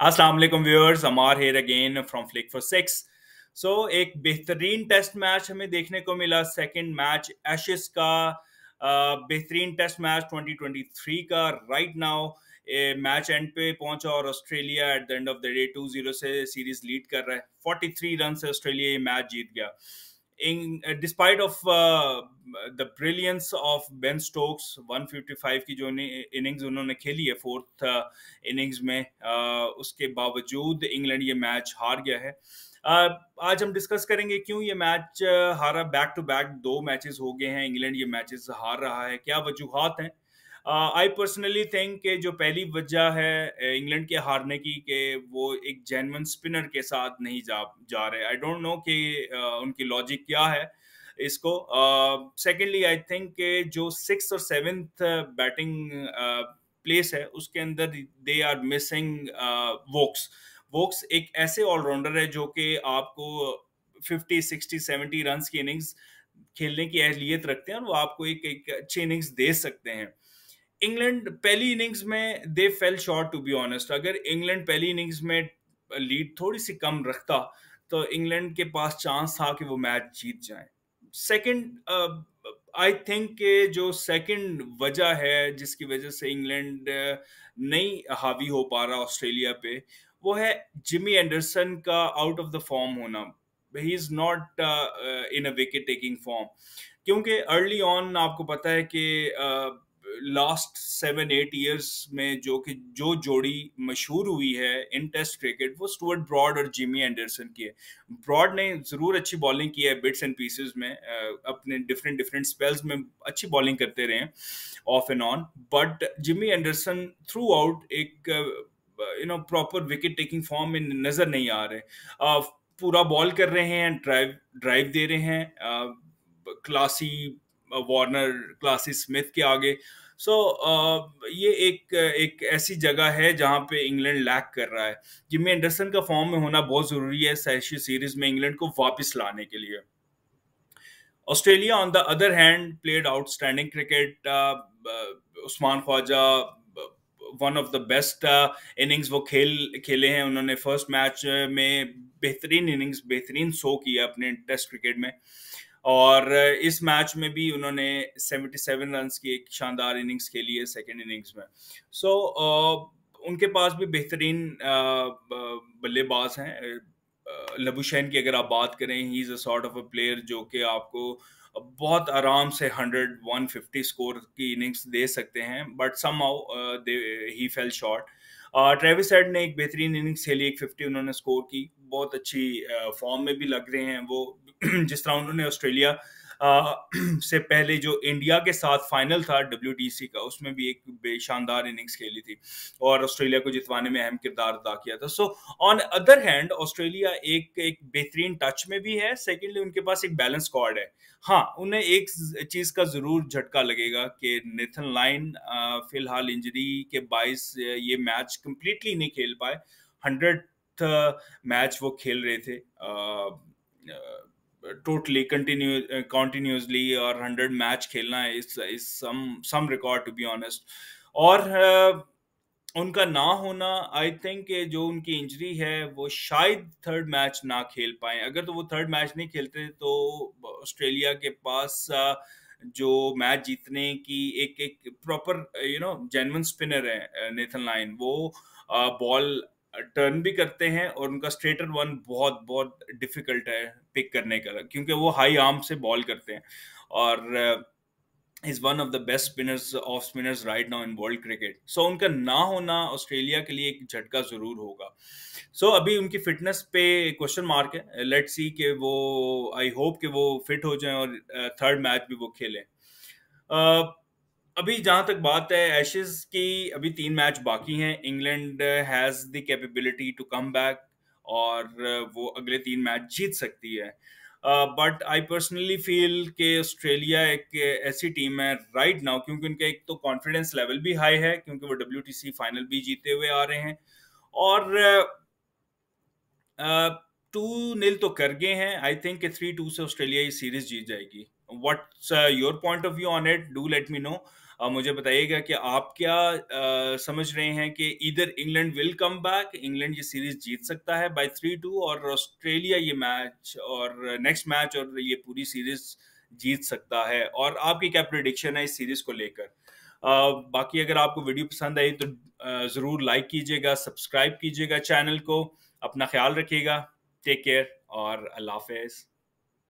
वालेकुम viewers Amar here again from flick for six so एक बेहतरीन टेस्ट मैच हमें देखने को मिला सेकंड मैच एशेस का बेहतरीन टेस्ट मैच 2023 का राइट नाउ मैच एंड पे पहुंचा और Australia at the end of the day 2-0 से सीरीज लीड कर रहा है 43 रन से ऑस्ट्रेलिया ये मैच जीत गया in uh, despite of uh, the brilliance of Ben Stokes 155 की जो इनिंग्स उन्होंने खेली है फोर्थ इनिंग्स uh, में आ, uh, उसके बावजूद इंग्लैंड ये मैच हार गया है आ, आज हम डिस्कस करेंगे क्यों ये मैच हारा बैक टू बैक दो मैचेस हो गए हैं इंग्लैंड ये मैचेस हार रहा है क्या वजूहत हैं आई पर्सनली थिंक के जो पहली वजह है इंग्लैंड के हारने की कि वो एक जेनवन स्पिनर के साथ नहीं जा जा रहे आई डोंट नो कि उनकी लॉजिक क्या है इसको सेकेंडली आई थिंक के जो सिक्स और सेवेंथ बैटिंग प्लेस है उसके अंदर they are missing Woakes Woakes एक ऐसे ऑलराउंडर है जो कि आपको फिफ्टी सिक्सटी सेवेंटी रन की इनिंग्स खेलने की अहलियत रखते हैं और वो आपको एक, एक अच्छी इनिंग्स दे सकते हैं इंग्लैंड पहली इनिंग्स में they fell short to be honest अगर इंग्लैंड पहली इनिंग्स में लीड थोड़ी सी कम रखता तो इंग्लैंड के पास चांस था कि वो मैच जीत जाए सेकेंड आई थिंक के जो सेकेंड वजह है जिसकी वजह से इंग्लैंड नहीं हावी हो पा रहा ऑस्ट्रेलिया पे वो है जिमी एंडरसन का आउट ऑफ द फॉर्म होना ही is not in a wicket taking form क्योंकि अर्ली ऑन आपको पता है कि uh, last seven eight years में जो कि जो जोड़ी मशहूर हुई है इन टेस्ट क्रिकेट वो स्टुअर्ट ब्रॉड और जिमी एंडरसन की है ब्रॉड ने ज़रूर अच्छी बॉलिंग की है बिट्स एंड पीसेस में अपने डिफरेंट डिफरेंट स्पेल्स में अच्छी बॉलिंग करते रहे हैं off and on but Jimmy Anderson throughout एक you know proper wicket taking form में नज़र नहीं आ रहे uh, पूरा बॉल कर रहे हैं ड्राइव ड्राइव दे रहे हैं क्लासी वार्नर क्लासी स्मिथ के आगे सो so, uh, ये एक एक ऐसी जगह है जहाँ पे इंग्लैंड लैक कर रहा है जिम्मे एंडरसन का फॉर्म में होना बहुत ज़रूरी है सैशी सीरीज में इंग्लैंड को वापस लाने के लिए Australia on the other hand played outstanding cricket Usman Khawaja one of the best innings वो खेल खेले हैं उन्होंने फर्स्ट मैच uh, में बेहतरीन इनिंग्स बेहतरीन शो किया अपने टेस्ट क्रिकेट में और इस मैच में भी उन्होंने 77 रन की एक शानदार इनिंग्स खेली है सेकेंड इनिंग्स में सो so, उनके पास भी बेहतरीन बल्लेबाज हैं लबुशैन की अगर आप बात करें he is a sort of a player जो कि आपको बहुत आराम से 100 150 स्कोर की इनिंग्स दे सकते हैं but somehow they he fell short Travis Head ने एक बेहतरीन इनिंग्स खेली एक 50 उन्होंने स्कोर की बहुत अच्छी फॉर्म में भी लग रहे हैं वो जिस तरह उन्होंने ऑस्ट्रेलिया से पहले जो इंडिया के साथ फाइनल था डब्ल्यू का उसमें भी एक शानदार इनिंग्स खेली थी और ऑस्ट्रेलिया को जितवाने में अहम किरदार अदा किया था so on other hand Australia एक एक बेहतरीन टच में भी है सेकेंडली उनके पास एक बैलेंस स्क्वाड है हाँ उन्हें एक चीज़ का ज़रूर झटका लगेगा कि नेथन लाइन फिलहाल इंजरी के बाइस ये मैच कंप्लीटली नहीं खेल पाए हंड्रेड मैच वो खेल रहे थे आ, आ, टोटली continue uh, और हंड्रेड मैच 100 match खेलना इस, is some some record to be और uh, उनका ना होना आई थिंक जो उनकी इंजरी है वो शायद थर्ड मैच ना खेल पाए अगर तो वो थर्ड मैच नहीं खेलते तो ऑस्ट्रेलिया के पास uh, जो मैच जीतने की एक एक proper you know genuine spinner है नेथन uh, लाइन वो बॉल uh, टर्न भी करते हैं और उनका स्ट्रेटर वन बहुत बहुत डिफिकल्ट है पिक करने का क्योंकि वो हाई आर्म से बॉल करते हैं और is one of the best spinners off spinners right now in world cricket so उनका ना होना ऑस्ट्रेलिया के लिए एक झटका ज़रूर होगा सो so, अभी उनकी फिटनेस पे क्वेश्चन मार्क है लेट्स सी कि वो आई होप कि वो फिट हो जाएं और थर्ड uh, मैच भी वो खेलें uh, अभी जहां तक बात है एशेज की अभी तीन मैच बाकी हैं England has the capability to come back और वो अगले तीन मैच जीत सकती है बट आई पर्सनली फील के ऑस्ट्रेलिया एक ऐसी टीम है राइट right नाउ क्योंकि उनका एक तो कॉन्फिडेंस लेवल भी हाई है क्योंकि वो डब्ल्यू फाइनल भी जीते हुए आ रहे हैं और टू uh, नील तो कर गए हैं आई थिंक थ्री टू से ऑस्ट्रेलिया ये सीरीज जीत जाएगी what's your point of view on it do let me know मुझे बताइएगा कि आप क्या समझ रहे हैं कि इधर England will come back England ये सीरीज जीत सकता है बाई थ्री टू और ऑस्ट्रेलिया ये मैच और नेक्स्ट मैच और ये पूरी सीरीज जीत सकता है और आपकी क्या प्रिडिक्शन है इस सीरीज को लेकर बाकी अगर आपको वीडियो पसंद आई तो ज़रूर लाइक कीजिएगा सब्सक्राइब कीजिएगा चैनल को अपना ख्याल रखिएगा टेक केयर और अल्लाह हाफिज